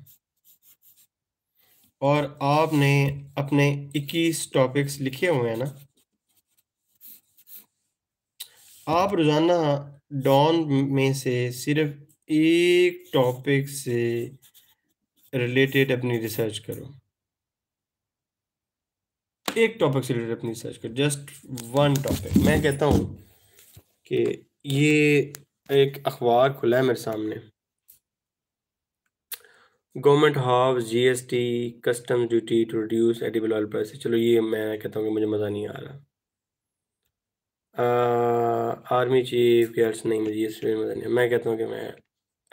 और आपने अपने 21 टॉपिक्स लिखे हुए हैं ना आप रोज़ाना डॉन में से सिर्फ एक टॉपिक से रिलेटेड अपनी रिसर्च करो एक टॉपिक से रिलेटेड अपनी रिसर्च करो जस्ट वन टॉपिक मैं कहता हूँ कि ये एक अखबार खुला है मेरे सामने government's GST custom duty to reduce edible oil price चलो ये मैं कहता हूँ कि मुझे मज़ा नहीं आ रहा आर्मी चीफ के अर्स नहीं मुझे इसलिए मदद नहीं मैं कहता हूँ कि मैं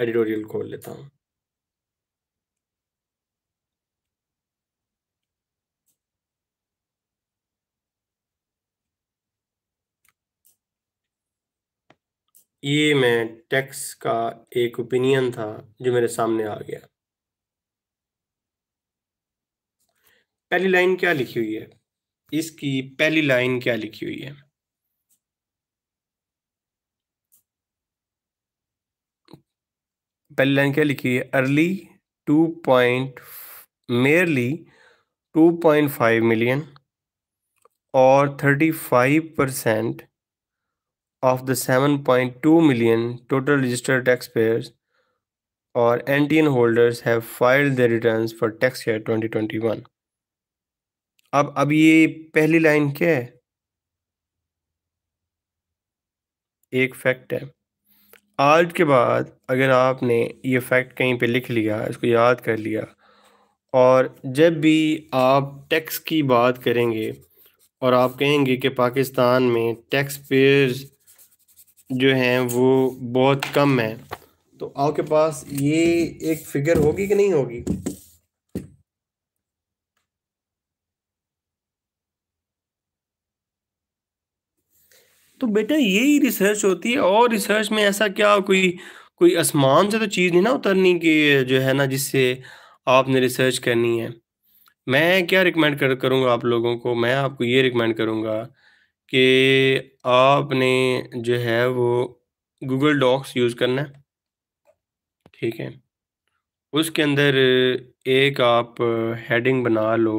एडिटोरियल खोल लेता हूँ ये मैं टैक्स का एक ओपिनियन था जो मेरे सामने आ गया पहली लाइन क्या लिखी हुई है इसकी पहली लाइन क्या लिखी हुई है पहली लाइन क्या लिखी है early two point merely two point five million और thirty five percent of the seven point two million total registered tax payers और N T N holders have file the return for tax year twenty twenty one अब अब ये पहली line क्या है एक fact है आज के बाद अगर आपने ये फैक्ट कहीं पे लिख लिया इसको याद कर लिया और जब भी आप टैक्स की बात करेंगे और आप कहेंगे कि पाकिस्तान में टैक्स पेयर्स जो हैं वो बहुत कम हैं तो आपके पास ये एक फिगर होगी कि नहीं होगी तो बेटा यही रिसर्च होती है और रिसर्च में ऐसा क्या कोई कोई आसमान से तो चीज़ नहीं ना उतरनी कि जो है ना जिससे आपने रिसर्च करनी है मैं क्या रिकमेंड कर करूँगा आप लोगों को मैं आपको ये रिकमेंड करूँगा कि आपने जो है वो गूगल डॉक्स यूज़ करना है ठीक है उसके अंदर एक आप हेडिंग बना लो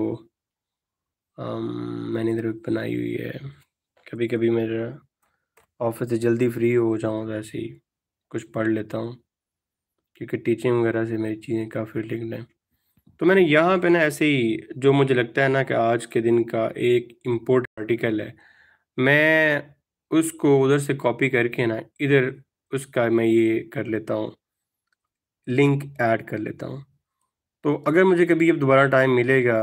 आम, मैंने इधर बनाई हुई है कभी कभी मेरा ऑफिस से जल्दी फ्री हो जाऊँ वैसे ही कुछ पढ़ लेता हूँ क्योंकि टीचिंग वगैरह से मेरी चीज़ें काफ़ी रिलेटेड हैं तो मैंने यहाँ पे ना ऐसे ही जो मुझे लगता है ना कि आज के दिन का एक इम्पोर्ट आर्टिकल है मैं उसको उधर से कॉपी करके ना इधर उसका मैं ये कर लेता हूँ लिंक ऐड कर लेता हूँ तो अगर मुझे कभी अब दोबारा टाइम मिलेगा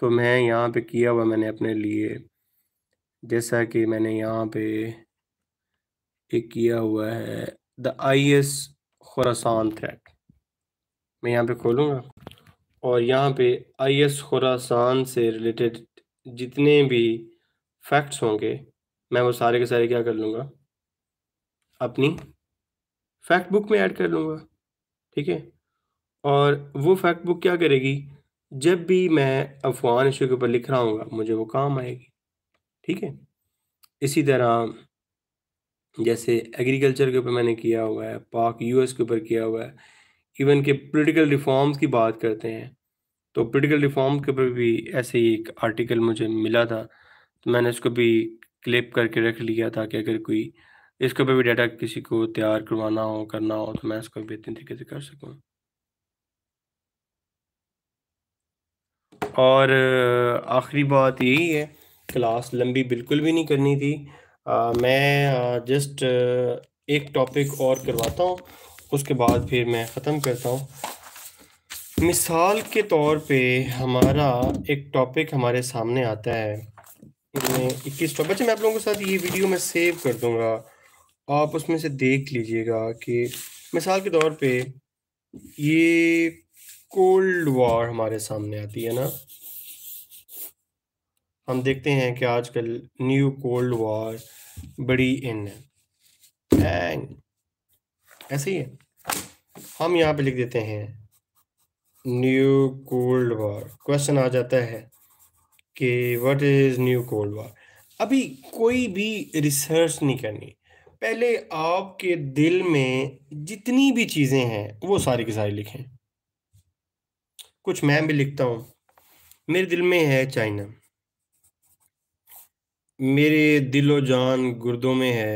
तो मैं यहाँ पे किया हुआ मैंने अपने लिए जैसा कि मैंने यहाँ पे एक किया हुआ है the I S Khorasan threat मैं यहाँ पे खोलूँगा और यहाँ पे आई एस खुरासान से रिलेटेड जितने भी फैक्ट्स होंगे मैं वो सारे के सारे क्या कर लूँगा अपनी फैक्ट बुक में ऐड कर लूँगा ठीक है और वो फैक्ट बुक क्या करेगी जब भी मैं अफगान इशू के ऊपर लिख रहा हूँ मुझे वो काम आएगी ठीक है इसी तरह जैसे एग्रीकल्चर के ऊपर मैंने किया हुआ है पाक यूएस के ऊपर किया हुआ है इवन के पॉलिटिकल रिफॉर्म्स की बात करते हैं तो पॉलिटिकल रिफॉर्म के ऊपर भी ऐसे ही एक आर्टिकल मुझे मिला था तो मैंने इसको भी क्लिप करके रख लिया था कि अगर कोई इसके ऊपर भी डाटा किसी को तैयार करवाना हो करना हो तो मैं इसको बेहतरीन तरीके से कर सकूँ और आखिरी बात यही है क्लास लंबी बिल्कुल भी नहीं करनी थी आ, मैं जस्ट एक टॉपिक और करवाता हूँ उसके बाद फिर मैं ख़त्म करता हूँ मिसाल के तौर पे हमारा एक टॉपिक हमारे सामने आता है इक्कीस टॉपिक अच्छा मैं आप लोगों के साथ ये वीडियो मैं सेव कर दूँगा आप उसमें से देख लीजिएगा कि मिसाल के तौर पे ये कोल्ड वॉर हमारे सामने आती है ना हम देखते हैं कि आजकल न्यू कोल्ड वॉर बड़ी इन है ऐसे ही है हम यहाँ पे लिख देते हैं न्यू कोल्ड वॉर क्वेश्चन आ जाता है कि what is new cold war अभी कोई भी रिसर्च नहीं करनी पहले आपके दिल में जितनी भी चीज़ें हैं वो सारी की सारी लिखें कुछ मैं भी लिखता हूँ मेरे दिल में है चाइना मेरे दिलो जान गुर्दों में है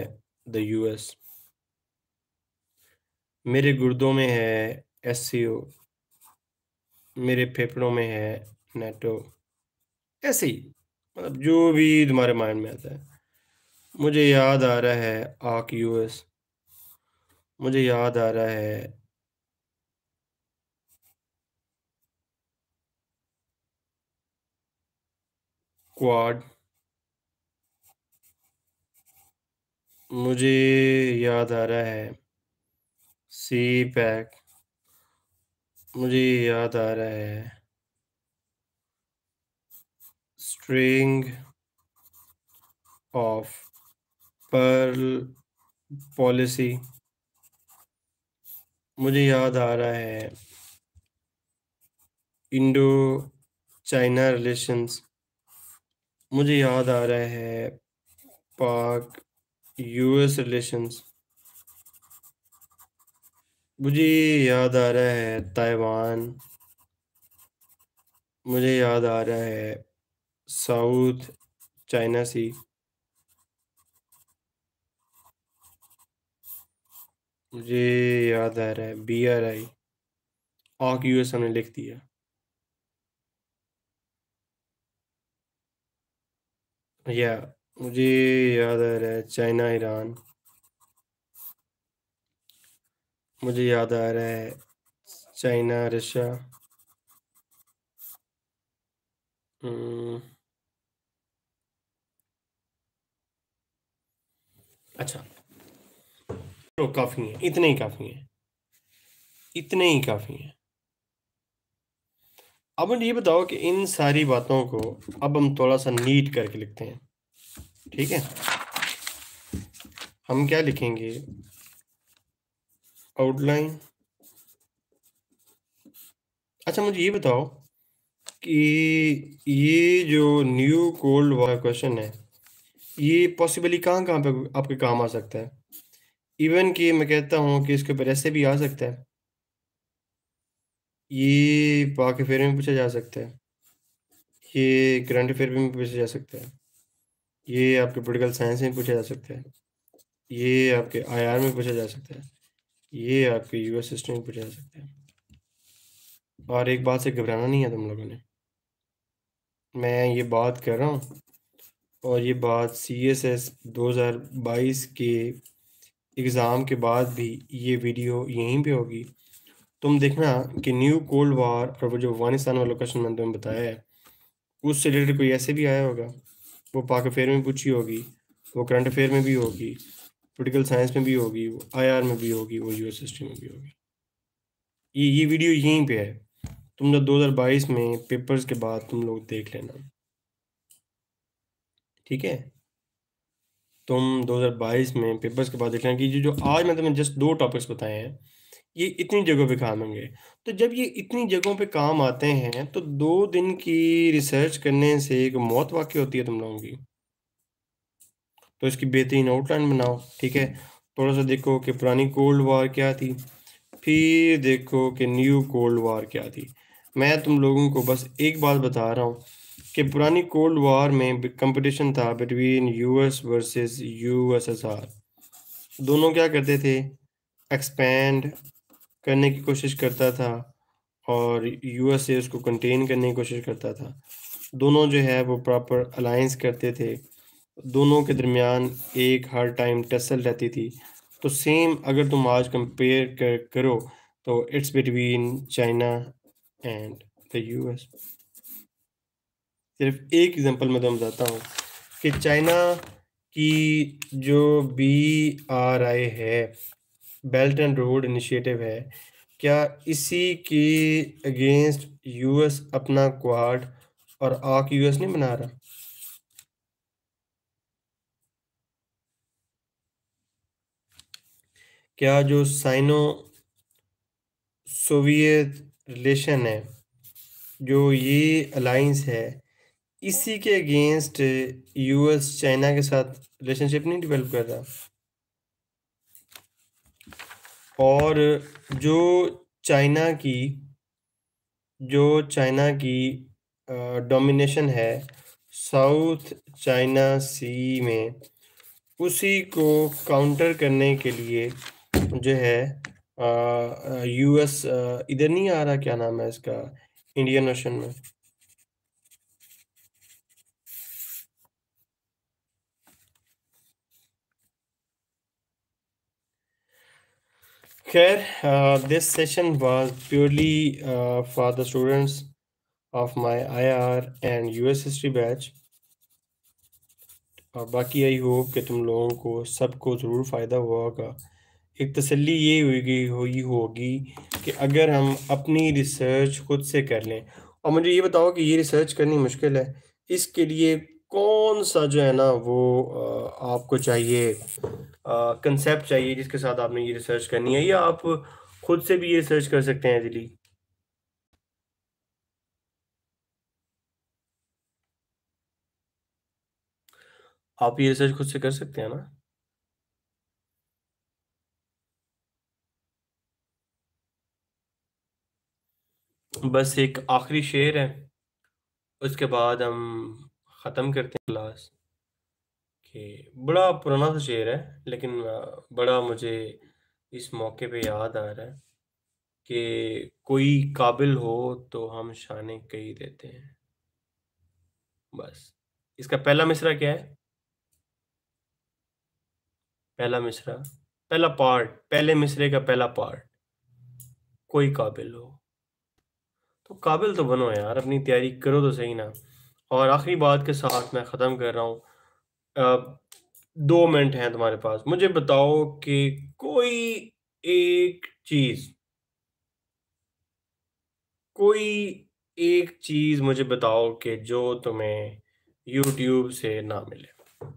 द यूएस मेरे गुर्दों में है एस मेरे फेफड़ों में है नेटो ऐसे ही मतलब जो भी तुम्हारे माइंड में आता है मुझे याद आ रहा है आक यूएस मुझे याद आ रहा है क्वाड मुझे याद आ रहा है सी पैक मुझे याद आ रहा है स्ट्रिंग ऑफ पर्ल पॉलिसी मुझे याद आ रहा है इंडो चाइना रिलेशंस मुझे याद आ रहा है पाक यूएस रिलेशंस मुझे याद आ रहा है ताइवान मुझे याद आ रहा है साउथ चाइना सी मुझे याद आ रहा है बी आर आई ऑक यूएस हमने लिख दिया या yeah. मुझे याद आ रहा है चाइना ईरान मुझे याद आ रहा है चाइना रशिया हम्म। अच्छा तो काफ़ी है इतने ही काफ़ी है इतने ही काफ़ी है अब मुझे ये बताओ कि इन सारी बातों को अब हम थोड़ा सा नीट करके लिखते हैं ठीक है हम क्या लिखेंगे आउटलाइन अच्छा मुझे ये बताओ कि ये जो न्यू कोल्ड वाला क्वेश्चन है ये पॉसिबली कहाँ कहाँ पे आपके काम आ सकता है इवन कि मैं कहता हूँ कि इसके ऊपर ऐसे भी आ सकता है ये पाके अफेयर में पूछा जा सकता है ये करंट फेयर में पूछा जा सकता है ये आपके पोलिटिकल साइंस में पूछा जा सकता है ये आपके आई आर में पूछा जा सकता है ये आपके यू एस सिस्टम में पूछा जा सकता है और एक बात से घबराना नहीं है तुम लोगों ने मैं ये बात कर रहा हूँ और ये बात सी एस एस दो हज़ार बाईस के एग्ज़ाम के बाद भी ये वीडियो यहीं पे होगी तुम देखना कि न्यू कोल्ड वार और जो अफगानिस्तान वाला क्वेश्चन मैंने तुम्हें बताया है उससे रिलेटेड कोई ऐसे भी आया होगा वो पाक अफेयर में पूछी होगी वो करंट अफेयर में भी होगी पोलिटिकल साइंस में भी होगी वो आर में भी होगी वो यूएस हिस्ट्री में भी होगी ये ये वीडियो यहीं पे है तुम हजार बाईस में पेपर्स के बाद तुम लोग देख लेना ठीक है तुम 2022 में पेपर्स के बाद देख लेना कि जो आज मैं तुम्हें जस्ट दो टॉपिक्स बताए हैं ये इतनी जगहों पे काम आएंगे तो जब ये इतनी जगहों पे काम आते हैं तो दो दिन की रिसर्च करने से एक मौत वाकई होती है तुम लोगों की तो इसकी बेहतरीन आउटलाइन बनाओ ठीक है थोड़ा सा देखो कि पुरानी कोल्ड वार क्या थी फिर देखो कि न्यू कोल्ड वार क्या थी मैं तुम लोगों को बस एक बात बता रहा हूँ कि पुरानी कोल्ड वार में कंपटीशन था बिटवीन यूएस वर्सेस यूएसएसआर दोनों क्या करते थे एक्सपेंड करने की कोशिश करता था और यूएसए उसको कंटेन करने की कोशिश करता था दोनों जो है वो प्रॉपर अलाइंस करते थे दोनों के दरमियान एक हर टाइम टसल रहती थी तो सेम अगर तुम आज कंपेयर कर, करो तो it's between China and the US सिर्फ एक एग्जांपल मैं तुम बताता हूँ कि चाइना की जो बी आर आई है बेल्ट एंड रोड इनिशिएटिव है क्या इसी के अगेंस्ट यूएस अपना क्वाड और आक यूएस नहीं बना रहा क्या जो साइनो सोवियत रिलेशन है जो ये अलाइंस है इसी के अगेंस्ट यूएस चाइना के साथ रिलेशनशिप नहीं डेवलप कर रहा और जो चाइना की जो चाइना की डोमिनेशन है साउथ चाइना सी में उसी को काउंटर करने के लिए जो है यूएस इधर नहीं आ रहा क्या नाम है इसका इंडियन ओशन में खैर this session was purely for the students of my IR and US history batch और बाकी आई होप कि तुम लोगों को सबको ज़रूर फ़ायदा हुआ होगा एक तसल्ली ये हुई हुई होगी कि अगर हम अपनी रिसर्च खुद से कर लें और मुझे ये बताओ कि ये रिसर्च करनी मुश्किल है इसके लिए कौन सा जो है ना वो आपको चाहिए कंसेप्ट चाहिए जिसके साथ आपने ये रिसर्च करनी है या आप खुद से भी ये रिसर्च कर सकते हैं दिली आप ये रिसर्च खुद से कर सकते हैं ना बस एक आखिरी शेर है उसके बाद हम ख़त्म करते हैं क्लास कि बड़ा पुराना सा शेर है लेकिन बड़ा मुझे इस मौके पे याद आ रहा है कि कोई काबिल हो तो हम शाने कई देते हैं बस इसका पहला मिसरा क्या है पहला मिसरा पहला पार्ट पहले मिसरे का पहला पार्ट कोई काबिल हो तो काबिल तो बनो यार अपनी तैयारी करो तो सही ना और आखिरी बात के साथ मैं ख़त्म कर रहा हूँ दो मिनट हैं तुम्हारे पास मुझे बताओ कि कोई एक चीज़ कोई एक चीज़ मुझे बताओ कि जो तुम्हें यूट्यूब से ना मिले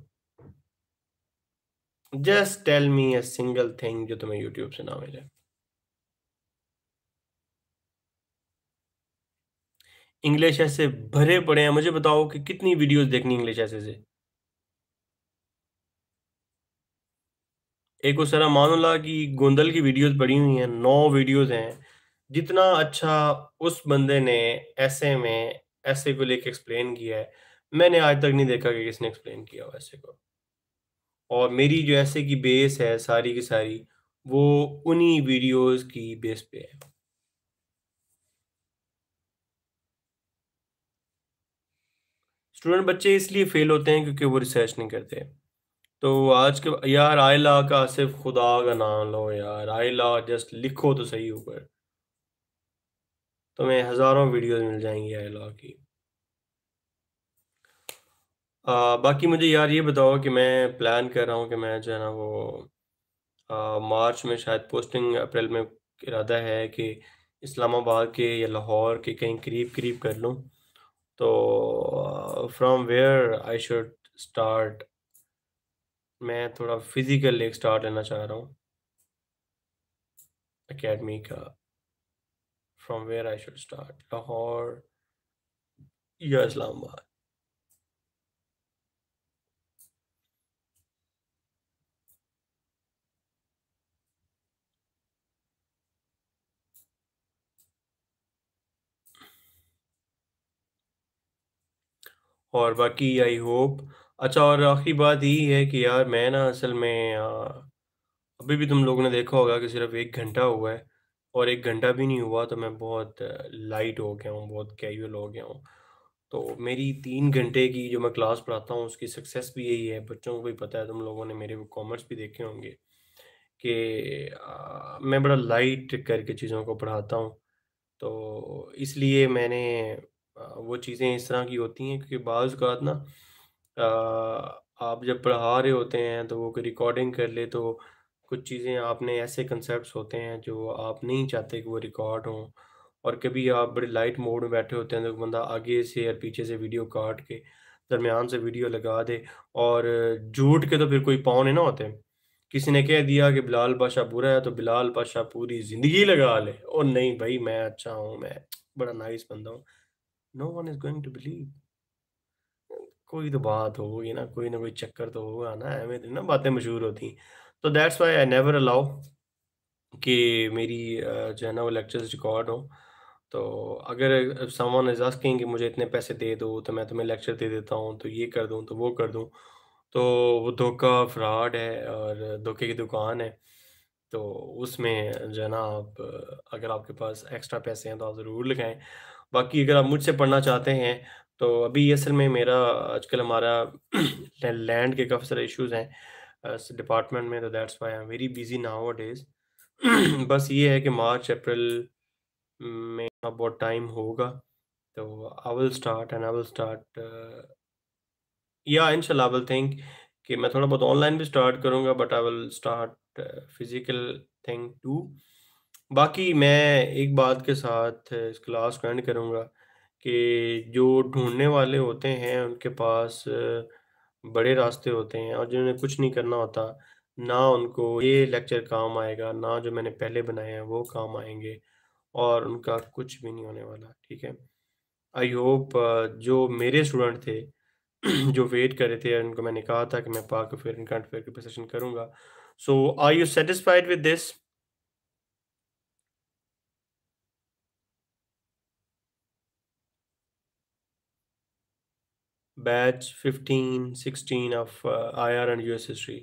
just tell me a single thing जो तुम्हें यूट्यूब से ना मिले इंग्लिश ऐसे भरे पड़े हैं मुझे बताओ कि कितनी वीडियोस देखनी इंग्लिश ऐसे से एक उस तरह ला कि गोंदल की वीडियोस पड़ी हुई हैं नौ वीडियोस हैं जितना अच्छा उस बंदे ने ऐसे में ऐसे को लेके एक्सप्लेन किया है मैंने आज तक नहीं देखा कि किसने एक्सप्लेन किया ऐसे को और मेरी जो ऐसे की बेस है सारी की सारी वो उन्हीं वीडियोस की बेस पे है स्टूडेंट बच्चे इसलिए फेल होते हैं क्योंकि वो रिसर्च नहीं करते तो आज के यार ला का सिर्फ खुदा का नाम लो यार ला जस्ट लिखो तो सही ऊपर तुम्हें तो हज़ारों वीडियोस मिल जाएंगी ला की आ, बाकी मुझे यार ये बताओ कि मैं प्लान कर रहा हूँ कि मैं जो है ना वो आ, मार्च में शायद पोस्टिंग अप्रैल में इरादा है कि इस्लामाबाद के या लाहौर के कहीं करीब करीब कर लूँ तो from where I should start मैं थोड़ा फिजिकल एक स्टार्ट लेना चाह रहा हूँ अकेडमी का from where I should start Lahore या इस्लामाबाद और बाकी आई होप अच्छा और आखिरी बात यही है कि यार मैं ना असल में अभी भी तुम लोगों ने देखा होगा कि सिर्फ़ एक घंटा हुआ है और एक घंटा भी नहीं हुआ तो मैं बहुत लाइट हो गया हूँ, बहुत कैजुअल हो गया हूँ। तो मेरी तीन घंटे की जो मैं क्लास पढ़ाता हूँ उसकी सक्सेस भी यही है, बच्चों को भी पता है, तुम लोगों ने मेरे वो कॉमर्स भी देखे होंगे कि मैं बड़ा लाइट करके चीज़ों को पढ़ाता हूँ। तो इसलिए मैंने वो चीज़ें इस तरह की होती हैं क्योंकि बाज़ का ना आप जब पढ़ा रहे होते हैं तो वो कोई रिकॉर्डिंग कर ले तो कुछ चीज़ें आपने ऐसे कंसेप्ट होते हैं जो आप नहीं चाहते कि वो रिकॉर्ड हों और कभी आप बड़े लाइट मोड में बैठे होते हैं तो बंदा आगे से या पीछे से वीडियो काट के दरमियान से वीडियो लगा दे और झूठ के तो फिर कोई पाँव नहीं ना होते किसी ने कह दिया कि बिलाल बादशाह बुरा है तो बिलाल बादशाह पूरी ज़िंदगी लगा ले और नहीं भाई मैं अच्छा हूँ मैं बड़ा नाइस बंदा हूँ no one is going to believe कोई तो बात होगी ना कोई ना कोई चक्कर तो होगा ना एवं तो ना बातें मशहूर होती तो that's why I never allow कि मेरी जो है ना वो लेक्चर्स रिकॉर्ड हो तो अगर सामान एजाज कहें कि मुझे इतने पैसे दे दो तो मैं तुम्हें लेक्चर दे देता हूँ तो ये कर दूँ तो वो कर दूँ तो वो धोखा फ्रॉड है और धोखे की दुकान है तो उसमें जो है ना आप अगर आपके पास एक्स्ट्रा पैसे हैं तो आप ज़रूर लगाएं बाकी अगर आप मुझसे पढ़ना चाहते हैं तो अभी असल में मेरा आजकल हमारा लैंड के काफ़ी सारे इश्यूज हैं डिपार्टमेंट में तो that's why I am very busy nowadays बस ये है कि मार्च अप्रैल में अब बहुत टाइम होगा तो I will start and I will start या इन आई विल थिंक कि मैं थोड़ा बहुत ऑनलाइन भी स्टार्ट करूँगा but I will start physical thing too बाकी मैं एक बात के साथ इस क्लास को एंड करूँगा कि जो ढूंढने वाले होते हैं उनके पास बड़े रास्ते होते हैं और जिन्होंने कुछ नहीं करना होता ना उनको ये लेक्चर काम आएगा ना जो मैंने पहले बनाए हैं वो काम आएंगे और उनका कुछ भी नहीं होने वाला ठीक है आई होप जो मेरे स्टूडेंट थे जो वेट कर रहे थे उनको मैंने कहा था कि मैं पाकर फिर इनका करंट सेशन करूँगा so are you satisfied with this batch 15, 16 of uh, IR and US history.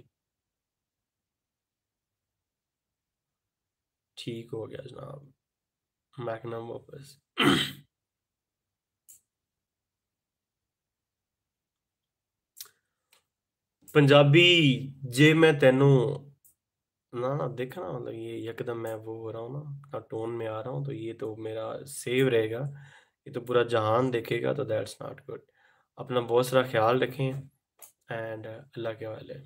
ठीक हो गया जनाब मैकनम वापस पंजाबी जे मैं तेनों ना देखना मतलब ये यकदम मैं वो हो रहा हूँ ना ना टोन में आ रहा हूँ तो ये तो मेरा सेव रहेगा ये तो पूरा जहान देखेगा तो दैट्स नॉट गुड अपना बहुत सारा ख्याल रखें एंड अल्लाह के हवाले